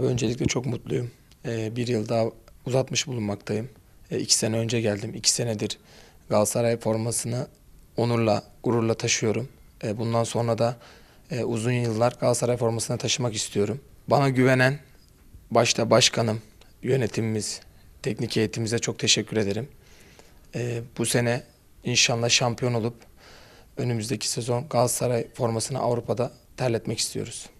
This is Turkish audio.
Öncelikle çok mutluyum. Ee, bir yıl daha uzatmış bulunmaktayım. Ee, iki sene önce geldim. İki senedir Galatasaray formasını onurla, gururla taşıyorum. Ee, bundan sonra da e, uzun yıllar Galatasaray formasını taşımak istiyorum. Bana güvenen başta başkanım, yönetimimiz, teknik heyetimize çok teşekkür ederim. Bu sene inşallah şampiyon olup önümüzdeki sezon Galatasaray formasını Avrupa'da terletmek istiyoruz.